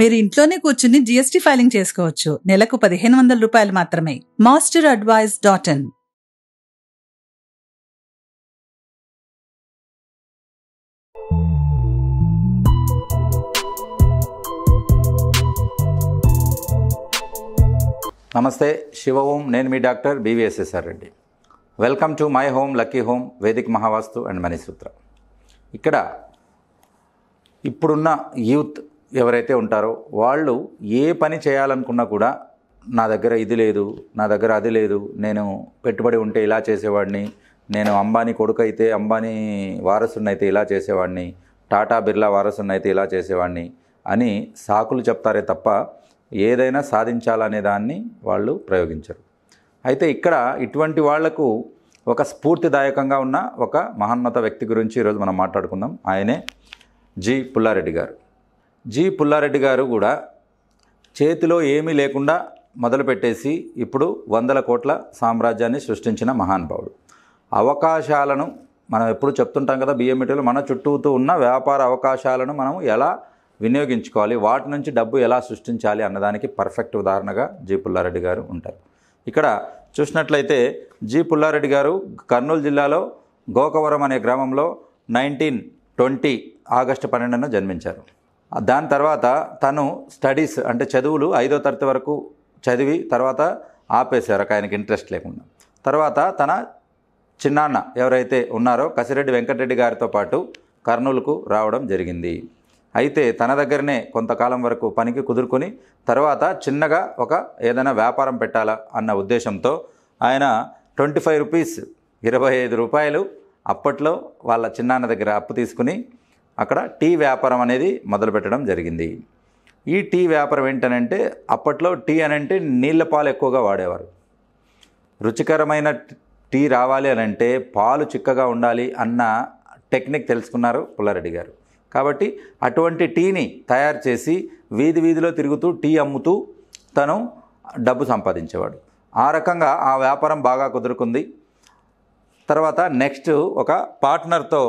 మీరు ఇంట్లోనే కూర్చుని జీఎస్టీ ఫైలింగ్ చేసుకోవచ్చు నెలకు పదిహేను వందల రూపాయలు మాత్రమే మాస్టర్ అడ్వైజ్ డాట్ ఇన్ నమస్తే శివ ఓం నేను మీ doctor B V S S R Reddy welcome to my home lucky home వేదిక మహావాస్తు అండ్ మణిసూత్ర ఇక్కడ ఇప్పుడున్న యూత్ ఎవరైతే ఉంటారో వాళ్ళు ఏ పని చేయాలనుకున్నా కూడా నా దగ్గర ఇది లేదు నా దగ్గర అది లేదు నేను పెట్టుబడి ఉంటే ఇలా చేసేవాడిని నేను అంబానీ కొడుకు అయితే అంబానీ వారసుని అయితే ఇలా చేసేవాడిని టాటా బిర్లా వారసుని అయితే ఇలా చేసేవాడిని అని సాకులు చెప్తారే తప్ప ఏదైనా సాధించాలనే దాన్ని వాళ్ళు ప్రయోగించరు అయితే ఇక్కడ ఇటువంటి వాళ్లకు ఒక స్ఫూర్తిదాయకంగా ఉన్న ఒక మహోన్నత వ్యక్తి గురించి ఈరోజు మనం మాట్లాడుకుందాం ఆయనే జి పుల్లారెడ్డి గారు జి పుల్లారెడ్డి గారు కూడా చేతిలో ఏమీ లేకుండా మొదలుపెట్టేసి ఇప్పుడు వందల కోట్ల సామ్రాజ్యాన్ని సృష్టించిన మహానుభావుడు అవకాశాలను మనం ఎప్పుడు చెప్తుంటాం కదా బిఎంఈటీలో మన చుట్టూతో ఉన్న వ్యాపార అవకాశాలను మనం ఎలా వినియోగించుకోవాలి వాటి నుంచి డబ్బు ఎలా సృష్టించాలి అన్నదానికి పర్ఫెక్ట్ ఉదాహరణగా జి పుల్లారెడ్డి గారు ఉంటారు ఇక్కడ చూసినట్లయితే జి పుల్లారెడ్డి గారు కర్నూలు జిల్లాలో గోకవరం అనే గ్రామంలో నైన్టీన్ ట్వంటీ ఆగస్టు పన్నెండున జన్మించారు దాని తర్వాత తను స్టడీస్ అంటే చదువులు ఐదో తరగతి వరకు చదివి తర్వాత ఆపేశారు ఆయనకి ఇంట్రెస్ట్ లేకుండా తర్వాత తన చిన్నాన్న ఎవరైతే ఉన్నారో కసిరెడ్డి వెంకటరెడ్డి గారితో పాటు కర్నూలుకు రావడం జరిగింది అయితే తన దగ్గరనే కొంతకాలం వరకు పనికి కుదురుకొని తర్వాత చిన్నగా ఒక ఏదైనా వ్యాపారం పెట్టాలా అన్న ఉద్దేశంతో ఆయన ట్వంటీ ఫైవ్ రూపీస్ ఇరవై ఐదు రూపాయలు అప్పట్లో వాళ్ళ చిన్నాన్న దగ్గర అప్పు తీసుకుని అక్కడ టీ వ్యాపారం అనేది మొదలుపెట్టడం జరిగింది ఈ టీ వ్యాపారం ఏంటనంటే అప్పట్లో టీ అనంటే నీళ్ళ పాలు ఎక్కువగా వాడేవారు రుచికరమైన టీ రావాలి అని అంటే పాలు చిక్కగా ఉండాలి అన్న టెక్నిక్ తెలుసుకున్నారు పుల్లారెడ్డి గారు కాబట్టి అటువంటి టీని తయారు చేసి వీధి వీధిలో తిరుగుతూ టీ అమ్ముతూ తను డబ్బు సంపాదించేవాడు ఆ రకంగా ఆ వ్యాపారం బాగా కుదురుకుంది తర్వాత నెక్స్ట్ ఒక పార్ట్నర్తో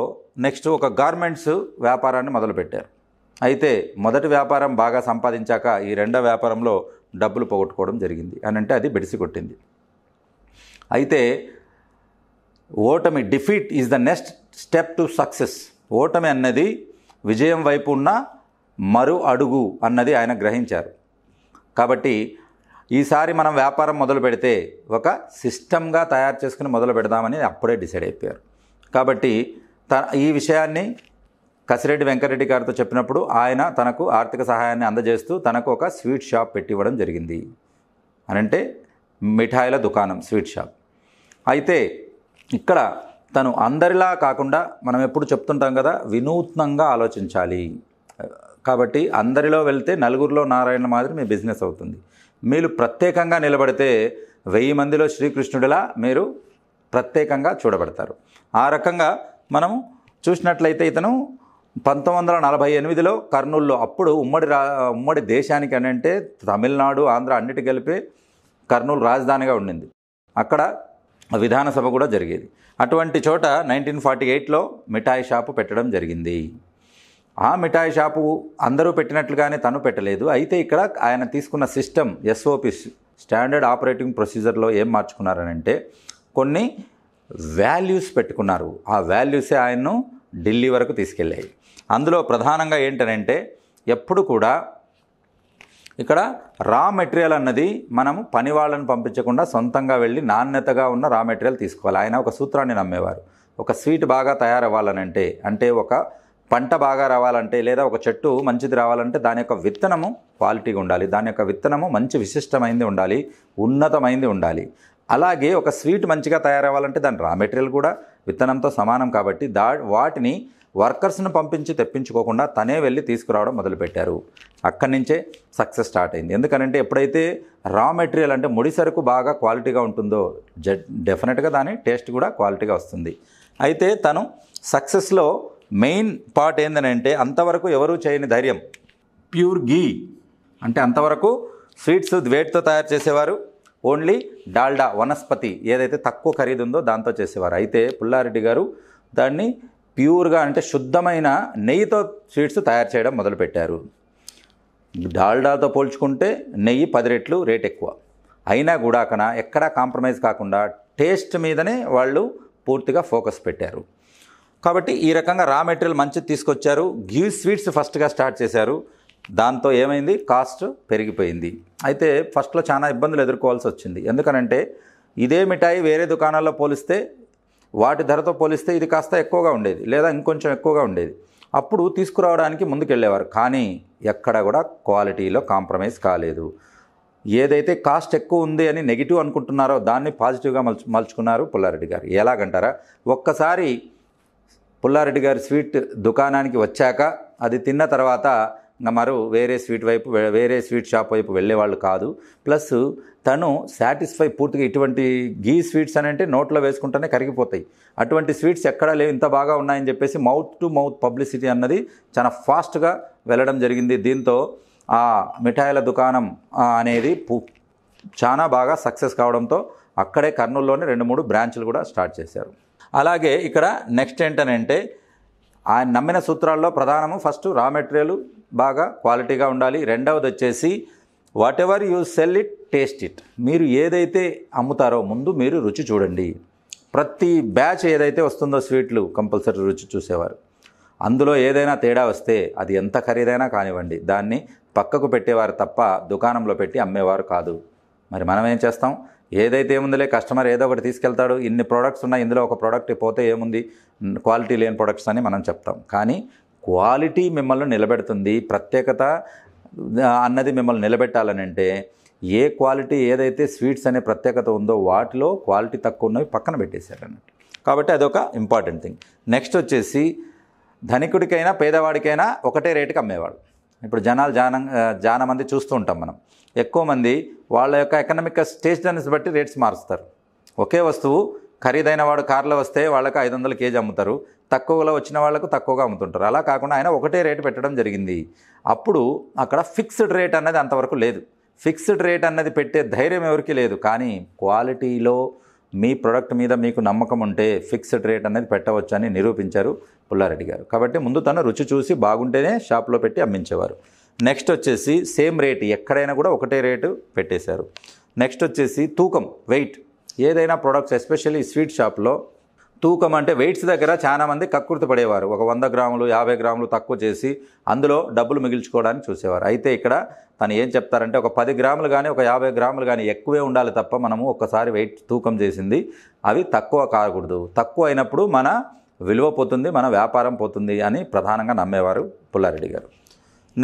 నెక్స్ట్ ఒక గార్మెంట్స్ వ్యాపారాన్ని మొదలుపెట్టారు అయితే మొదటి వ్యాపారం బాగా సంపాదించాక ఈ రెండో వ్యాపారంలో డబ్బులు పోగొట్టుకోవడం జరిగింది అని అంటే అది బెడిసి కొట్టింది అయితే ఓటమి defeat is the next step to success ఓటమి అన్నది విజయం వైపు ఉన్న మరు అడుగు అన్నది ఆయన గ్రహించారు కాబట్టి ఈసారి మనం వ్యాపారం మొదలు పెడితే ఒక సిస్టమ్గా తయారు చేసుకుని మొదలు పెడదామని అప్పుడే డిసైడ్ అయిపోయారు కాబట్టి ఈ విషయాన్ని కసిరెడ్డి వెంకరెడ్డి గారితో చెప్పినప్పుడు ఆయన తనకు ఆర్థిక సహాయాన్ని అందజేస్తూ తనకు ఒక స్వీట్ షాప్ పెట్టివ్వడం జరిగింది అనంటే మిఠాయిల దుకాణం స్వీట్ షాప్ అయితే ఇక్కడ తను అందరిలా కాకుండా మనం ఎప్పుడు చెప్తుంటాం కదా వినూత్నంగా ఆలోచించాలి కాబట్టి అందరిలో వెళ్తే నలుగురిలో నారాయణ మాదిరి మీ బిజినెస్ అవుతుంది మీరు ప్రత్యేకంగా నిలబడితే వెయ్యి మందిలో శ్రీకృష్ణుడిలా మీరు ప్రత్యేకంగా చూడబడతారు ఆ రకంగా మనము చూసినట్లయితే ఇతను పంతొమ్మిది వందల నలభై ఎనిమిదిలో కర్నూలులో అప్పుడు ఉమ్మడి రా ఉమ్మడి దేశానికి అని అంటే తమిళనాడు ఆంధ్ర అన్నిటి కలిపి కర్నూలు రాజధానిగా ఉండింది అక్కడ విధానసభ కూడా జరిగేది అటువంటి చోట నైన్టీన్ ఫార్టీ ఎయిట్లో మిఠాయి షాపు పెట్టడం జరిగింది ఆ మిఠాయి షాపు అందరూ పెట్టినట్లుగానే తను పెట్టలేదు అయితే ఇక్కడ ఆయన తీసుకున్న సిస్టమ్ ఎస్ఓపి స్టాండర్డ్ ఆపరేటింగ్ ప్రొసీజర్లో ఏం అంటే కొన్ని వాల్యూస్ పెట్టుకున్నారు ఆ వాల్యూసే ఆయన్ను ఢిల్లీ వరకు తీసుకెళ్ళాయి అందులో ప్రధానంగా ఏంటనంటే ఎప్పుడు కూడా ఇక్కడ రా మెటీరియల్ అన్నది మనము పని వాళ్ళని పంపించకుండా సొంతంగా వెళ్ళి నాణ్యతగా ఉన్న రా మెటీరియల్ తీసుకోవాలి ఆయన ఒక సూత్రాన్ని నమ్మేవారు ఒక స్వీట్ బాగా తయారవ్వాలనంటే అంటే ఒక పంట బాగా రావాలంటే లేదా ఒక చెట్టు మంచిది రావాలంటే దాని యొక్క విత్తనము క్వాలిటీగా ఉండాలి దాని యొక్క విత్తనము మంచి విశిష్టమైంది ఉండాలి ఉన్నతమైంది ఉండాలి అలాగే ఒక స్వీట్ మంచిగా తయారవ్వాలంటే దాని రా మెటీరియల్ కూడా విత్తనంతో సమానం కాబట్టి దా వాటిని వర్కర్స్ను పంపించి తెప్పించుకోకుండా తనే వెళ్ళి తీసుకురావడం మొదలుపెట్టారు అక్కడి నుంచే సక్సెస్ స్టార్ట్ అయింది ఎందుకనంటే ఎప్పుడైతే రా మెటీరియల్ అంటే ముడి సరుకు బాగా క్వాలిటీగా ఉంటుందో జ డెఫినెట్గా దాని టేస్ట్ కూడా క్వాలిటీగా వస్తుంది అయితే తను సక్సెస్లో మెయిన్ పార్ట్ అంటే అంతవరకు ఎవరూ చేయని ధైర్యం ప్యూర్ గీ అంటే అంతవరకు స్వీట్స్ వేట్తో తయారు చేసేవారు ఓన్లీ డాల్డా వనస్పతి ఏదైతే తక్కువ ఖరీదు ఉందో దాంతో చేసేవారు అయితే పుల్లారెడ్డి గారు దాన్ని ప్యూర్గా అంటే శుద్ధమైన నెయ్యితో స్వీట్స్ తయారు చేయడం మొదలుపెట్టారు డాల్డాతో పోల్చుకుంటే నెయ్యి పది రెట్లు రేట్ ఎక్కువ అయినా కూడా అక్కడ ఎక్కడా కాంప్రమైజ్ కాకుండా టేస్ట్ మీదనే వాళ్ళు పూర్తిగా ఫోకస్ పెట్టారు కాబట్టి ఈ రకంగా రా మెటీరియల్ మంచి తీసుకొచ్చారు గీ స్వీట్స్ ఫస్ట్గా స్టార్ట్ చేశారు దాంతో ఏమైంది కాస్ట్ పెరిగిపోయింది అయితే ఫస్ట్లో చాలా ఇబ్బందులు ఎదుర్కోవాల్సి వచ్చింది ఎందుకనంటే ఇదే మిఠాయి వేరే దుకాణాల్లో పోలిస్తే వాటి ధరతో పోలిస్తే ఇది కాస్త ఎక్కువగా ఉండేది లేదా ఇంకొంచెం ఎక్కువగా ఉండేది అప్పుడు తీసుకురావడానికి ముందుకెళ్ళేవారు కానీ ఎక్కడ కూడా క్వాలిటీలో కాంప్రమైజ్ కాలేదు ఏదైతే కాస్ట్ ఎక్కువ ఉంది అని నెగిటివ్ అనుకుంటున్నారో దాన్ని పాజిటివ్గా మలుచు మలుచుకున్నారు పుల్లారెడ్డి గారు ఎలాగంటారా ఒక్కసారి పుల్లారెడ్డి గారి స్వీట్ దుకాణానికి వచ్చాక అది తిన్న తర్వాత మరో వేరే స్వీట్ వైపు వేరే స్వీట్ షాప్ వైపు వెళ్ళేవాళ్ళు కాదు ప్లస్ తను సాటిస్ఫై పూర్తిగా ఇటువంటి గీ స్వీట్స్ అని అంటే నోట్లో వేసుకుంటేనే కరిగిపోతాయి అటువంటి స్వీట్స్ ఎక్కడా లేవు ఇంత బాగా ఉన్నాయని చెప్పేసి మౌత్ టు మౌత్ పబ్లిసిటీ అన్నది చాలా ఫాస్ట్గా వెళ్ళడం జరిగింది దీంతో ఆ మిఠాయిల దుకాణం అనేది చాలా బాగా సక్సెస్ కావడంతో అక్కడే కర్నూలులోనే రెండు మూడు బ్రాంచ్లు కూడా స్టార్ట్ చేశారు అలాగే ఇక్కడ నెక్స్ట్ ఏంటనంటే ఆయన నమ్మిన సూత్రాల్లో ప్రధానము ఫస్ట్ రా మెటీరియల్ బాగా క్వాలిటీగా ఉండాలి రెండవది వచ్చేసి whatever you sell it taste it మీరు ఏదైతే అమ్ముతారో ముందు మీరు రుచి చూడండి ప్రతి బ్యాచ్ ఏదైతే వస్తుందో స్వీట్లు కంపల్సరీ రుచి చూసేవారు అందులో ఏదైనా తేడా వస్తే అది ఎంత ఖరీదైనా కానివ్వండి దాన్ని పక్కకు పెట్టేవారు తప్ప దుకాణంలో పెట్టి అమ్మేవారు కాదు మరి మనం ఏం చేస్తాం ఏదైతే ఏముందిలే కస్టమర్ ఏదో ఒకటి తీసుకెళ్తాడు ఇన్ని ప్రోడక్ట్స్ ఉన్నాయి ఇందులో ఒక ప్రోడక్ట్ పోతే ఏముంది క్వాలిటీ లేని ప్రొడక్ట్స్ అని మనం చెప్తాం కానీ క్వాలిటీ మిమ్మల్ని నిలబెడుతుంది ప్రత్యేకత అన్నది మిమ్మల్ని నిలబెట్టాలని అంటే ఏ క్వాలిటీ ఏదైతే స్వీట్స్ అనే ప్రత్యేకత ఉందో వాటిలో క్వాలిటీ తక్కువ ఉన్నవి పక్కన పెట్టేశారు అన్నట్టు కాబట్టి అదొక ఇంపార్టెంట్ థింగ్ నెక్స్ట్ వచ్చేసి ధనికుడికైనా పేదవాడికైనా ఒకటే రేటుకి అమ్మేవాడు ఇప్పుడు జనాలు జాన చాలా మంది చూస్తూ ఉంటాం మనం ఎక్కువ మంది వాళ్ళ యొక్క ఎకనామిక్ స్టేషన్స్ బట్టి రేట్స్ మారుస్తారు ఒకే వస్తువు ఖరీదైన వాడు కార్లో వస్తే వాళ్ళకి ఐదు వందల కేజీ అమ్ముతారు తక్కువలో వచ్చిన వాళ్ళకు తక్కువగా అమ్ముతుంటారు అలా కాకుండా ఆయన ఒకటే రేటు పెట్టడం జరిగింది అప్పుడు అక్కడ ఫిక్స్డ్ రేట్ అన్నది అంతవరకు లేదు ఫిక్స్డ్ రేట్ అన్నది పెట్టే ధైర్యం ఎవరికీ లేదు కానీ క్వాలిటీలో మీ ప్రోడక్ట్ మీద మీకు నమ్మకం ఉంటే ఫిక్స్డ్ రేట్ అనేది పెట్టవచ్చు అని నిరూపించారు పుల్లారెడ్డి గారు కాబట్టి ముందు తన రుచి చూసి బాగుంటేనే షాప్లో పెట్టి అమ్మించేవారు నెక్స్ట్ వచ్చేసి సేమ్ రేట్ ఎక్కడైనా కూడా ఒకటే రేటు పెట్టేశారు నెక్స్ట్ వచ్చేసి తూకం వెయిట్ ఏదైనా ప్రోడక్ట్స్ ఎస్పెషల్లీ స్వీట్ షాప్లో తూకం అంటే వెయిట్స్ దగ్గర చాలామంది కక్కుర్తి పడేవారు ఒక వంద గ్రాములు యాభై గ్రాములు తక్కువ చేసి అందులో డబ్బులు మిగిల్చుకోవడానికి చూసేవారు అయితే ఇక్కడ తను ఏం చెప్తారంటే ఒక పది గ్రాములు కానీ ఒక యాభై గ్రాములు కానీ ఎక్కువే ఉండాలి తప్ప మనము ఒక్కసారి వెయిట్ తూకం చేసింది అవి తక్కువ కాకూడదు తక్కువ అయినప్పుడు మన విలువ పోతుంది మన వ్యాపారం పోతుంది అని ప్రధానంగా నమ్మేవారు పుల్లారెడ్డి గారు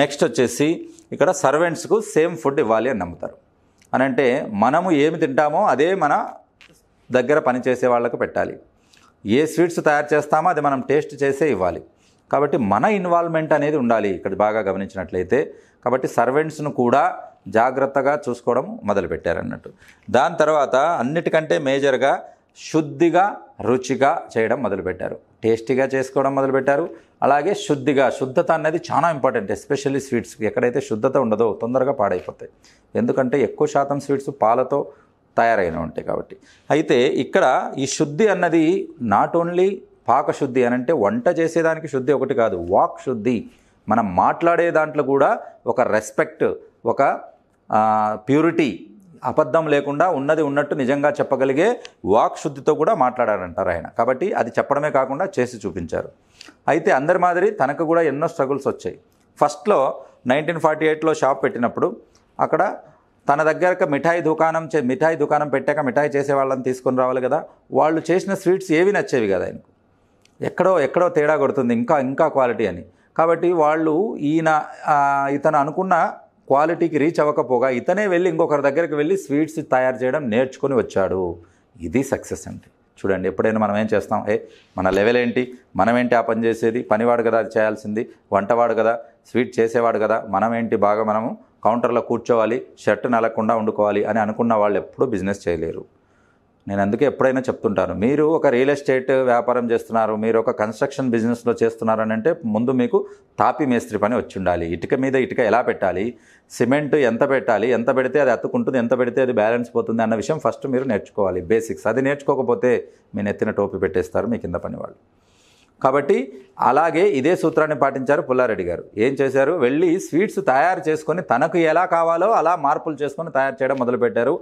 నెక్స్ట్ వచ్చేసి ఇక్కడ సర్వెంట్స్కు సేమ్ ఫుడ్ ఇవ్వాలి అని నమ్ముతారు అని అంటే మనము ఏమి తింటామో అదే మన దగ్గర పనిచేసే వాళ్ళకు పెట్టాలి ఏ స్వీట్స్ తయారు చేస్తామో అది మనం టేస్ట్ చేసే ఇవ్వాలి కాబట్టి మన ఇన్వాల్వ్మెంట్ అనేది ఉండాలి ఇక్కడ బాగా గమనించినట్లయితే కాబట్టి సర్వెంట్స్ను కూడా జాగ్రత్తగా చూసుకోవడం మొదలుపెట్టారన్నట్టు దాని తర్వాత అన్నిటికంటే మేజర్గా శుద్ధిగా రుచిగా చేయడం మొదలుపెట్టారు టేస్టీగా చేసుకోవడం మొదలుపెట్టారు అలాగే శుద్ధిగా శుద్ధత అనేది చాలా ఇంపార్టెంట్ ఎస్పెషల్లీ స్వీట్స్ ఎక్కడైతే శుద్ధత ఉండదో తొందరగా పాడైపోతాయి ఎందుకంటే ఎక్కువ శాతం స్వీట్స్ పాలతో తయారైన ఉంటాయి కాబట్టి అయితే ఇక్కడ ఈ శుద్ధి అన్నది నాట్ ఓన్లీ పాకశుద్ధి అని అంటే వంట చేసేదానికి శుద్ధి ఒకటి కాదు వాక్ శుద్ధి మనం మాట్లాడే దాంట్లో కూడా ఒక రెస్పెక్ట్ ఒక ప్యూరిటీ అబద్ధం లేకుండా ఉన్నది ఉన్నట్టు నిజంగా చెప్పగలిగే వాక్ శుద్ధితో కూడా మాట్లాడారంటారు ఆయన కాబట్టి అది చెప్పడమే కాకుండా చేసి చూపించారు అయితే అందరి మాదిరి తనకు కూడా ఎన్నో స్ట్రగుల్స్ వచ్చాయి ఫస్ట్లో నైన్టీన్ ఫార్టీ ఎయిట్లో షాప్ పెట్టినప్పుడు అక్కడ తన దగ్గరక మిఠాయి దుకాణం చే మిఠాయి దుకాణం పెట్టాక మిఠాయి చేసే వాళ్ళని తీసుకొని రావాలి కదా వాళ్ళు చేసిన స్వీట్స్ ఏవి నచ్చేవి కదా ఆయనకు ఎక్కడో ఎక్కడో తేడా కొడుతుంది ఇంకా ఇంకా క్వాలిటీ అని కాబట్టి వాళ్ళు ఈయన ఇతను అనుకున్న క్వాలిటీకి రీచ్ అవ్వకపోగా ఇతనే వెళ్ళి ఇంకొకరి దగ్గరికి వెళ్ళి స్వీట్స్ తయారు చేయడం నేర్చుకొని వచ్చాడు ఇది సక్సెస్ అండి చూడండి ఎప్పుడైనా మనం ఏం చేస్తాం ఏ మన లెవెల్ ఏంటి మనం ఏంటి ఆ పని చేసేది పనివాడు కదా చేయాల్సింది వంటవాడు కదా స్వీట్ చేసేవాడు కదా మనం ఏంటి బాగా మనము కౌంటర్లో కూర్చోవాలి షర్ట్ నలకుండా వండుకోవాలి అని అనుకున్న వాళ్ళు ఎప్పుడూ బిజినెస్ చేయలేరు నేను అందుకే ఎప్పుడైనా చెప్తుంటాను మీరు ఒక రియల్ ఎస్టేట్ వ్యాపారం చేస్తున్నారు మీరు ఒక కన్స్ట్రక్షన్ బిజినెస్లో చేస్తున్నారని అంటే ముందు మీకు తాపి మేస్త్రి పని వచ్చి ఉండాలి ఇటుక మీద ఇటుక ఎలా పెట్టాలి సిమెంట్ ఎంత పెట్టాలి ఎంత పెడితే అది అత్తుకుంటుంది ఎంత పెడితే అది బ్యాలెన్స్ పోతుంది అన్న విషయం ఫస్ట్ మీరు నేర్చుకోవాలి బేసిక్స్ అది నేర్చుకోకపోతే మీ నెత్తిన టోపీ పెట్టేస్తారు మీ కింద పని వాళ్ళు కాబట్టి అలాగే ఇదే సూత్రాన్ని పాటించారు పుల్లారెడ్డి గారు ఏం చేశారు వెళ్ళి స్వీట్స్ తయారు చేసుకొని తనకు ఎలా కావాలో అలా మార్పులు చేసుకొని తయారు చేయడం మొదలుపెట్టారు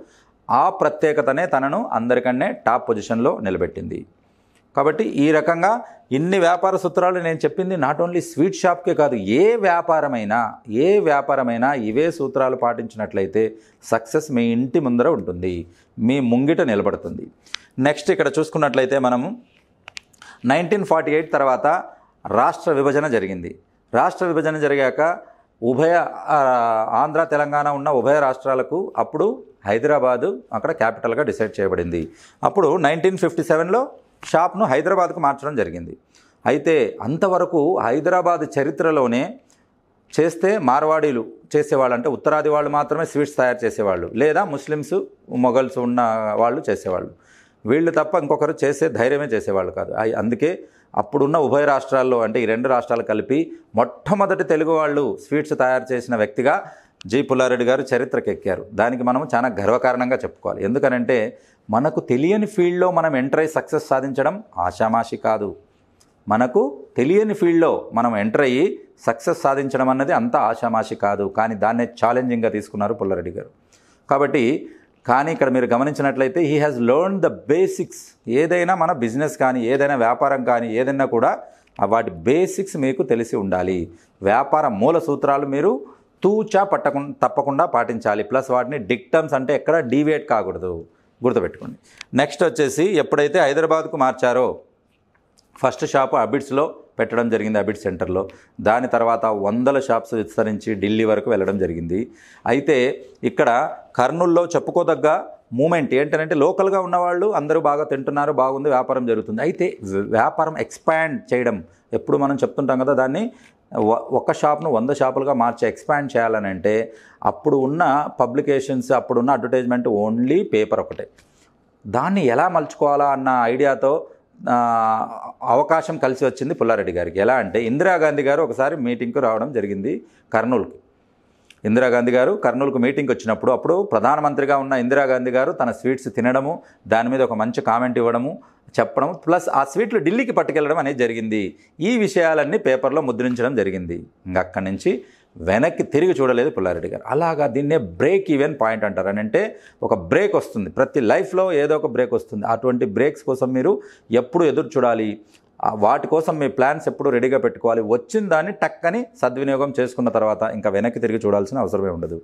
ఆ ప్రత్యేకతనే తనను అందరికన్నే టాప్ పొజిషన్లో నిలబెట్టింది కాబట్టి ఈ రకంగా ఇన్ని వ్యాపార సూత్రాలు నేను చెప్పింది నాట్ ఓన్లీ స్వీట్ షాప్కే కాదు ఏ వ్యాపారమైనా ఏ వ్యాపారమైనా ఇవే సూత్రాలు పాటించినట్లయితే సక్సెస్ మీ ఇంటి ముందర ఉంటుంది మీ ముంగిట నిలబడుతుంది నెక్స్ట్ ఇక్కడ చూసుకున్నట్లయితే మనము నైన్టీన్ ఫార్టీ ఎయిట్ తర్వాత రాష్ట్ర విభజన జరిగింది రాష్ట్ర విభజన జరిగాక ఉభయ ఆంధ్ర తెలంగాణ ఉన్న ఉభయ రాష్ట్రాలకు అప్పుడు హైదరాబాదు అక్కడ క్యాపిటల్గా డిసైడ్ చేయబడింది అప్పుడు నైన్టీన్ ఫిఫ్టీ సెవెన్లో షాప్ను హైదరాబాద్కు మార్చడం జరిగింది అయితే అంతవరకు హైదరాబాద్ చరిత్రలోనే చేస్తే మార్వాడీలు చేసేవాళ్ళు అంటే ఉత్తరాది వాళ్ళు మాత్రమే స్వీట్స్ తయారు చేసేవాళ్ళు లేదా ముస్లిమ్స్ మొఘల్స్ ఉన్న వాళ్ళు చేసేవాళ్ళు వీళ్ళు తప్ప ఇంకొకరు చేసే ధైర్యమే చేసేవాళ్ళు కాదు అందుకే అప్పుడున్న ఉభయ రాష్ట్రాల్లో అంటే ఈ రెండు రాష్ట్రాలు కలిపి మొట్టమొదటి తెలుగు వాళ్ళు స్వీట్స్ తయారు చేసిన వ్యక్తిగా జి పుల్లారెడ్డి గారు చరిత్రకు ఎక్కారు దానికి మనం చాలా గర్వకారణంగా చెప్పుకోవాలి ఎందుకనంటే మనకు తెలియని ఫీల్డ్లో మనం ఎంటర్ అయ్యి సక్సెస్ సాధించడం ఆషామాషి కాదు మనకు తెలియని ఫీల్డ్లో మనం ఎంటర్ అయ్యి సక్సెస్ సాధించడం అన్నది అంత ఆషామాషి కాదు కానీ దాన్నే ఛాలెంజింగ్గా తీసుకున్నారు పుల్లారెడ్డి గారు కాబట్టి కానీ ఇక్కడ మీరు గమనించినట్లయితే he has learn the basics ఏదైనా మన బిజినెస్ కానీ ఏదైనా వ్యాపారం కానీ ఏదైనా కూడా వాటి బేసిక్స్ మీకు తెలిసి ఉండాలి వ్యాపార మూల సూత్రాలు మీరు తూచా పట్టకుండా తప్పకుండా పాటించాలి ప్లస్ వాటిని డిక్టమ్స్ అంటే ఎక్కడ డీవియేట్ కాకూడదు గుర్తుపెట్టుకోండి నెక్స్ట్ వచ్చేసి ఎప్పుడైతే హైదరాబాద్కు మార్చారో ఫస్ట్ షాపు అబిడ్స్లో పెట్టడం జరిగింది అబిడ్ సెంటర్లో దాని తర్వాత వందల షాప్స్ విస్తరించి ఢిల్లీ వరకు వెళ్ళడం జరిగింది అయితే ఇక్కడ కర్నూల్లో చెప్పుకోదగ్గ మూమెంట్ ఏంటంటే లోకల్గా ఉన్నవాళ్ళు అందరూ బాగా తింటున్నారు బాగుంది వ్యాపారం జరుగుతుంది అయితే వ్యాపారం ఎక్స్పాండ్ చేయడం ఎప్పుడు మనం చెప్తుంటాం కదా దాన్ని ఒక షాప్ను వంద షాపులుగా మార్చి ఎక్స్పాండ్ చేయాలని అంటే అప్పుడు ఉన్న పబ్లికేషన్స్ అప్పుడున్న అడ్వర్టైజ్మెంట్ ఓన్లీ పేపర్ ఒకటే దాన్ని ఎలా మలుచుకోవాలా అన్న ఐడియాతో అవకాశం కలిసి వచ్చింది పుల్లారెడ్డి గారికి ఎలా అంటే ఇందిరాగాంధీ గారు ఒకసారి మీటింగ్కు రావడం జరిగింది కర్నూలుకి ఇందిరాగాంధీ గారు కర్నూలుకు మీటింగ్కి వచ్చినప్పుడు అప్పుడు ప్రధానమంత్రిగా ఉన్న ఇందిరాగాంధీ గారు తన స్వీట్స్ తినడము దాని మీద ఒక మంచి కామెంట్ ఇవ్వడము చెప్పడం ప్లస్ ఆ స్వీట్లు ఢిల్లీకి పట్టుకెళ్ళడం అనేది జరిగింది ఈ విషయాలన్నీ పేపర్లో ముద్రించడం జరిగింది ఇంకా అక్కడి నుంచి వెనక్కి తిరిగి చూడలేదు పుల్లారెడ్డి గారు అలాగా దీన్నే బ్రేక్ ఈవెన్ పాయింట్ అంటారు అని అంటే ఒక బ్రేక్ వస్తుంది ప్రతి లైఫ్లో ఏదో ఒక బ్రేక్ వస్తుంది అటువంటి బ్రేక్స్ కోసం మీరు ఎప్పుడు ఎదురు చూడాలి వాటి కోసం మీ ప్లాన్స్ ఎప్పుడు రెడీగా పెట్టుకోవాలి వచ్చిన దాన్ని టక్కని సద్వినియోగం చేసుకున్న తర్వాత ఇంకా వెనక్కి తిరిగి చూడాల్సిన అవసరమే ఉండదు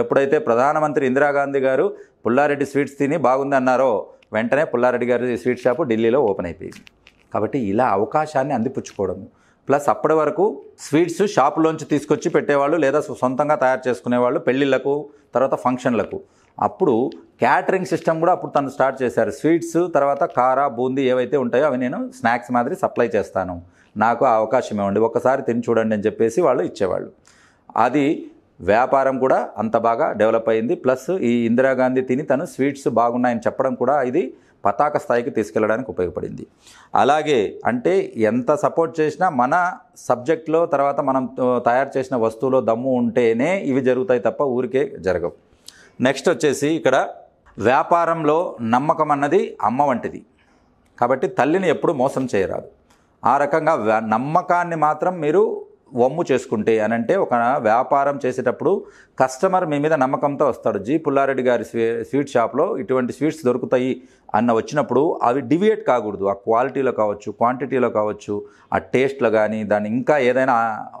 ఎప్పుడైతే ప్రధానమంత్రి ఇందిరాగాంధీ గారు పుల్లారెడ్డి స్వీట్స్ తిని బాగుంది అన్నారో వెంటనే పుల్లారెడ్డి గారి స్వీట్ షాపు ఢిల్లీలో ఓపెన్ అయిపోయింది కాబట్టి ఇలా అవకాశాన్ని అందిపుచ్చుకోవడము ప్లస్ అప్పటి వరకు స్వీట్స్ షాపులోంచి తీసుకొచ్చి పెట్టేవాళ్ళు లేదా సొంతంగా తయారు చేసుకునేవాళ్ళు పెళ్ళిళ్ళకు తర్వాత ఫంక్షన్లకు అప్పుడు క్యాటరింగ్ సిస్టమ్ కూడా అప్పుడు తను స్టార్ట్ చేశారు స్వీట్స్ తర్వాత కార బూందీ ఏవైతే ఉంటాయో అవి నేను స్నాక్స్ మాదిరి సప్లై చేస్తాను నాకు ఆ అవకాశం ఇవ్వండి ఒకసారి తిని చూడండి అని చెప్పేసి వాళ్ళు ఇచ్చేవాళ్ళు అది వ్యాపారం కూడా అంత బాగా డెవలప్ అయింది ప్లస్ ఈ ఇందిరాగాంధీ తిని తను స్వీట్స్ బాగున్నాయని చెప్పడం కూడా ఇది పతాక స్థాయికి తీసుకెళ్ళడానికి ఉపయోగపడింది అలాగే అంటే ఎంత సపోర్ట్ చేసినా మన సబ్జెక్ట్లో తర్వాత మనం తయారు చేసిన వస్తువులో దమ్ము ఉంటేనే ఇవి జరుగుతాయి తప్ప ఊరికే జరగవు నెక్స్ట్ వచ్చేసి ఇక్కడ వ్యాపారంలో నమ్మకం అన్నది అమ్మ వంటిది కాబట్టి తల్లిని ఎప్పుడు మోసం చేయరాదు ఆ రకంగా నమ్మకాన్ని మాత్రం మీరు వమ్ము చేసుకుంటే అని అంటే ఒక వ్యాపారం చేసేటప్పుడు కస్టమర్ మీ మీద నమ్మకంతో వస్తాడు జీ పుల్లారెడ్డి గారి స్వీ స్వీట్ షాప్లో ఇటువంటి స్వీట్స్ దొరుకుతాయి అన్న వచ్చినప్పుడు అవి డివియేట్ కాకూడదు ఆ క్వాలిటీలో కావచ్చు క్వాంటిటీలో కావచ్చు ఆ టేస్ట్లో కానీ దాని ఇంకా ఏదైనా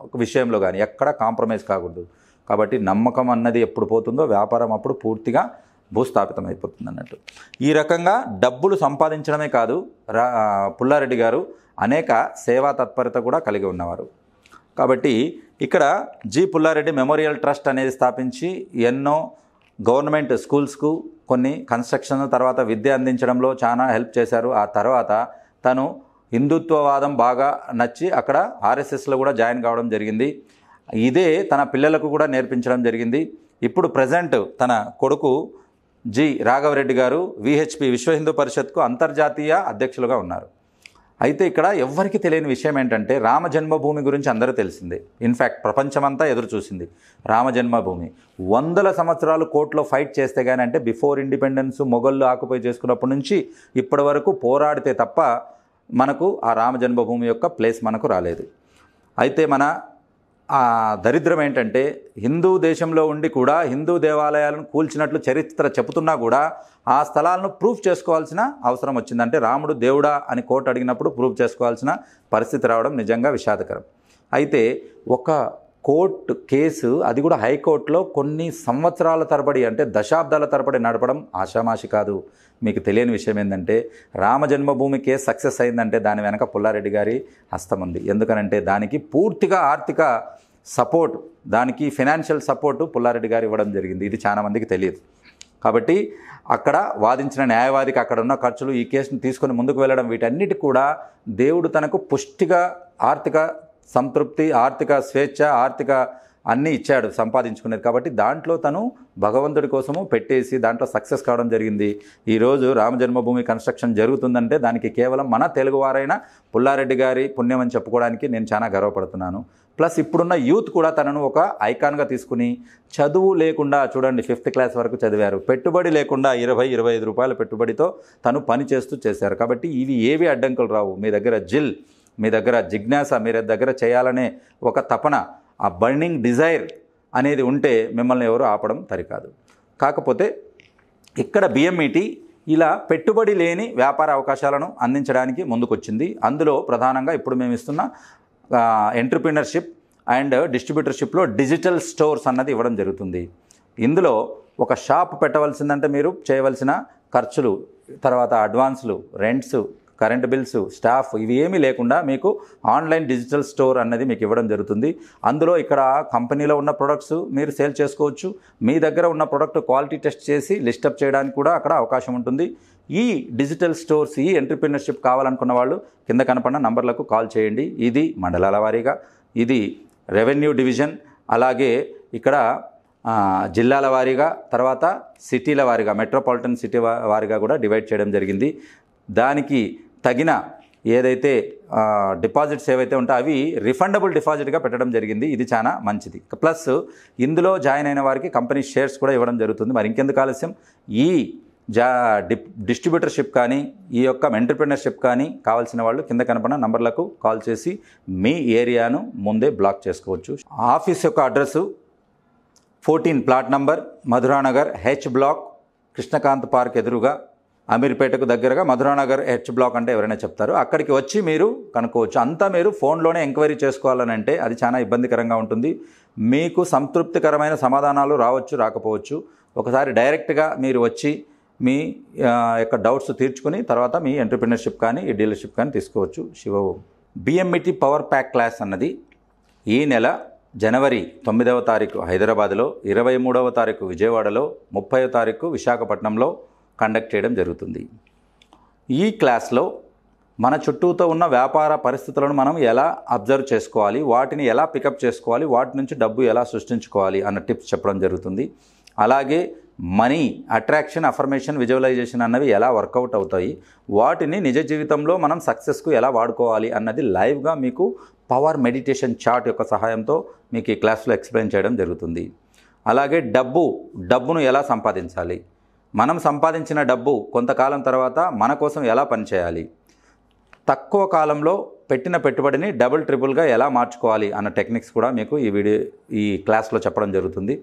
ఒక విషయంలో కానీ ఎక్కడ కాంప్రమైజ్ కాకూడదు కాబట్టి నమ్మకం అన్నది ఎప్పుడు పోతుందో వ్యాపారం అప్పుడు పూర్తిగా భూస్థాపితం అయిపోతుంది అన్నట్టు ఈ రకంగా డబ్బులు సంపాదించడమే కాదు రా పుల్లారెడ్డి గారు అనేక సేవా తత్పరత కూడా కలిగి ఉన్నవారు కాబట్టి ఇక్కడ జి పుల్లారెడ్డి మెమోరియల్ ట్రస్ట్ అనేది స్థాపించి ఎన్నో గవర్నమెంట్ స్కూల్స్కు కొన్ని కన్స్ట్రక్షన్ తర్వాత విద్య అందించడంలో చాలా హెల్ప్ చేశారు ఆ తర్వాత తను హిందుత్వవాదం బాగా నచ్చి అక్కడ ఆర్ఎస్ఎస్లో కూడా జాయిన్ కావడం జరిగింది ఇదే తన పిల్లలకు కూడా నేర్పించడం జరిగింది ఇప్పుడు ప్రజెంట్ తన కొడుకు జి రాఘవరెడ్డి గారు విహెచ్పి విశ్వ హిందూ పరిషత్కు అంతర్జాతీయ అధ్యక్షులుగా ఉన్నారు అయితే ఇక్కడ ఎవ్వరికి తెలియని విషయం ఏంటంటే రామ జన్మభూమి గురించి అందరూ తెలిసిందే ఇన్ఫ్యాక్ట్ ప్రపంచమంతా ఎదురు చూసింది రామ జన్మభూమి వందల సంవత్సరాలు కోర్టులో ఫైట్ చేస్తే కానీ అంటే బిఫోర్ ఇండిపెండెన్స్ మొగళ్ళు ఆకుపోయి చేసుకున్నప్పటి నుంచి ఇప్పటి వరకు పోరాడితే తప్ప మనకు ఆ రామ జన్మభూమి యొక్క ప్లేస్ మనకు రాలేదు అయితే మన ఆ దరిద్రం ఏంటంటే హిందూ దేశంలో ఉండి కూడా హిందూ దేవాలయాలను కూల్చినట్లు చరిత్ర చెబుతున్నా కూడా ఆ స్థలాలను ప్రూఫ్ చేసుకోవాల్సిన అవసరం వచ్చిందంటే రాముడు దేవుడా అని కోర్టు అడిగినప్పుడు ప్రూఫ్ చేసుకోవాల్సిన పరిస్థితి రావడం నిజంగా విషాదకరం అయితే ఒక కోర్టు కేసు అది కూడా హైకోర్టులో కొన్ని సంవత్సరాల తరబడి అంటే దశాబ్దాల తరబడి నడపడం ఆషామాషి కాదు మీకు తెలియని విషయం ఏంటంటే రామ జన్మభూమి కేసు సక్సెస్ అయిందంటే దాని వెనక పుల్లారెడ్డి గారి హస్తం ఉంది ఎందుకనంటే దానికి పూర్తిగా ఆర్థిక సపోర్ట్ దానికి ఫినాన్షియల్ సపోర్టు పుల్లారెడ్డి గారు ఇవ్వడం జరిగింది ఇది చాలామందికి తెలియదు కాబట్టి అక్కడ వాదించిన న్యాయవాదికి అక్కడ ఉన్న ఖర్చులు ఈ కేసును తీసుకొని ముందుకు వెళ్ళడం వీటన్నిటి కూడా దేవుడు తనకు పుష్టిగా ఆర్థిక సంతృప్తి ఆర్థిక స్వేచ్ఛ ఆర్థిక అన్నీ ఇచ్చాడు సంపాదించుకునేది కాబట్టి దాంట్లో తను భగవంతుడి కోసము పెట్టేసి దాంట్లో సక్సెస్ కావడం జరిగింది ఈరోజు రామ జన్మభూమి కన్స్ట్రక్షన్ జరుగుతుందంటే దానికి కేవలం మన తెలుగువారైన పుల్లారెడ్డి గారి పుణ్యం అని చెప్పుకోవడానికి నేను చాలా గర్వపడుతున్నాను ప్లస్ ఇప్పుడున్న యూత్ కూడా తనను ఒక ఐకాన్గా తీసుకుని చదువు లేకుండా చూడండి ఫిఫ్త్ క్లాస్ వరకు చదివారు పెట్టుబడి లేకుండా ఇరవై ఇరవై ఐదు రూపాయల పెట్టుబడితో తను పని చేస్తూ చేశారు కాబట్టి ఇవి ఏవి అడ్డంకులు రావు మీ దగ్గర జిల్ మీ దగ్గర జిజ్ఞాస మీ దగ్గర చేయాలనే ఒక తపన ఆ బర్నింగ్ డిజైర్ అనేది ఉంటే మిమ్మల్ని ఎవరు ఆపడం సరికాదు కాకపోతే ఇక్కడ బిఎంఈటీ e ఇలా పెట్టుబడి లేని వ్యాపార అవకాశాలను అందించడానికి ముందుకొచ్చింది అందులో ప్రధానంగా ఇప్పుడు మేము ఇస్తున్న ఎంటర్ప్రినర్షిప్ అండ్ డిస్ట్రిబ్యూటర్షిప్లో డిజిటల్ స్టోర్స్ అన్నది ఇవ్వడం జరుగుతుంది ఇందులో ఒక షాప్ పెట్టవలసిందంటే మీరు చేయవలసిన ఖర్చులు తర్వాత అడ్వాన్సులు రెంట్స్ కరెంటు బిల్స్ స్టాఫ్ ఇవి ఏమీ లేకుండా మీకు ఆన్లైన్ డిజిటల్ స్టోర్ అనేది మీకు ఇవ్వడం జరుగుతుంది అందులో ఇక్కడ కంపెనీలో ఉన్న ప్రొడక్ట్స్ మీరు సేల్ చేసుకోవచ్చు మీ దగ్గర ఉన్న ప్రొడక్ట్ క్వాలిటీ టెస్ట్ చేసి లిస్టప్ చేయడానికి కూడా అక్కడ అవకాశం ఉంటుంది ఈ డిజిటల్ స్టోర్స్ ఈ ఎంటర్ప్రినర్షిప్ కావాలనుకున్న వాళ్ళు కింద కనపడిన నంబర్లకు కాల్ చేయండి ఇది మండలాల వారీగా ఇది రెవెన్యూ డివిజన్ అలాగే ఇక్కడ జిల్లాల వారీగా తర్వాత సిటీల వారీగా మెట్రోపాలిటన్ సిటీ వారీగా కూడా డివైడ్ చేయడం జరిగింది దానికి తగిన ఏదైతే డిపాజిట్స్ ఏవైతే ఉంటాయో అవి రిఫండబుల్ డిపాజిట్గా పెట్టడం జరిగింది ఇది చాలా మంచిది ప్లస్ ఇందులో జాయిన్ అయిన వారికి కంపెనీ షేర్స్ కూడా ఇవ్వడం జరుగుతుంది మరి ఇంకెందుకు ఆలస్యం ఈ జా డి డిస్ట్రిబ్యూటర్షిప్ కానీ ఈ యొక్క ఎంటర్ప్రినర్షిప్ కానీ కావాల్సిన వాళ్ళు కింద కనపడిన నంబర్లకు కాల్ చేసి మీ ఏరియాను ముందే బ్లాక్ చేసుకోవచ్చు ఆఫీస్ యొక్క address fourteen plot number Madhuranagar H block Krishnakanth park ఎదురుగా అమీర్పేటకు దగ్గరగా మధురానగర్ హెచ్ బ్లాక్ అంటే ఎవరైనా చెప్తారు అక్కడికి వచ్చి మీరు కనుక్కోవచ్చు అంతా మీరు ఫోన్లోనే ఎంక్వైరీ చేసుకోవాలనంటే అది చాలా ఇబ్బందికరంగా ఉంటుంది మీకు సంతృప్తికరమైన సమాధానాలు రావచ్చు రాకపోవచ్చు ఒకసారి డైరెక్ట్గా మీరు వచ్చి మీ యొక్క డౌట్స్ తీర్చుకుని తర్వాత మీ ఎంటర్ప్రినర్షిప్ కానీ ఈ డీలర్షిప్ కానీ తీసుకోవచ్చు Shiva BMET power pack class అన్నది ఈ నెల జనవరి తొమ్మిదవ తారీఖు హైదరాబాద్లో ఇరవై మూడవ తారీఖు విజయవాడలో ముప్పై తారీఖు విశాఖపట్నంలో కండక్ట్ చేయడం జరుగుతుంది ఈ క్లాస్లో మన చుట్టూతో ఉన్న వ్యాపార పరిస్థితులను మనం ఎలా అబ్జర్వ్ చేసుకోవాలి వాటిని ఎలా పికప్ చేసుకోవాలి వాటి నుంచి డబ్బు ఎలా సృష్టించుకోవాలి అన్న టిప్స్ చెప్పడం జరుగుతుంది అలాగే మనీ అట్రాక్షన్ అఫర్మేషన్ విజువలైజేషన్ అన్నవి ఎలా వర్కౌట్ అవుతాయి వాటిని నిజ జీవితంలో మనం సక్సెస్కు ఎలా వాడుకోవాలి అన్నది లైవ్గా మీకు పవర్ మెడిటేషన్ చార్ట్ యొక్క సహాయంతో మీకు ఈ క్లాస్లో ఎక్స్ప్లెయిన్ చేయడం జరుగుతుంది అలాగే డబ్బు డబ్బును ఎలా సంపాదించాలి మనం సంపాదించిన డబ్బు కొంతకాలం తర్వాత మన కోసం ఎలా పనిచేయాలి తక్కువ కాలంలో పెట్టిన పెట్టుబడిని డబుల్ ట్రిపుల్గా ఎలా మార్చుకోవాలి అన్న టెక్నిక్స్ కూడా మీకు ఈ వీడియో ఈ క్లాస్లో చెప్పడం జరుగుతుంది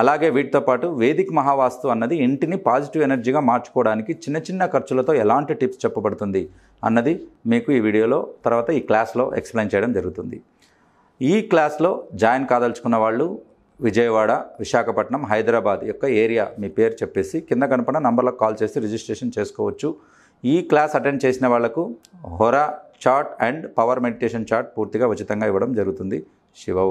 అలాగే వీటితో పాటు వేదిక్ మహావాస్తు అన్నది ఇంటిని పాజిటివ్ ఎనర్జీగా మార్చుకోవడానికి చిన్న చిన్న ఖర్చులతో ఎలాంటి టిప్స్ చెప్పబడుతుంది అన్నది మీకు ఈ వీడియోలో తర్వాత ఈ క్లాస్లో ఎక్స్ప్లెయిన్ చేయడం జరుగుతుంది ఈ క్లాస్లో జాయిన్ కాదలుచుకున్న వాళ్ళు విజయవాడ విశాఖపట్నం హైదరాబాద్ యొక్క ఏరియా మీ పేరు చెప్పేసి కింద కనపడిన నంబర్లకు కాల్ చేసి రిజిస్ట్రేషన్ చేసుకోవచ్చు ఈ క్లాస్ అటెండ్ చేసిన వాళ్లకు హొరా chat and power meditation chat పూర్తిగా ఉచితంగా ఇవ్వడం జరుగుతుంది శివ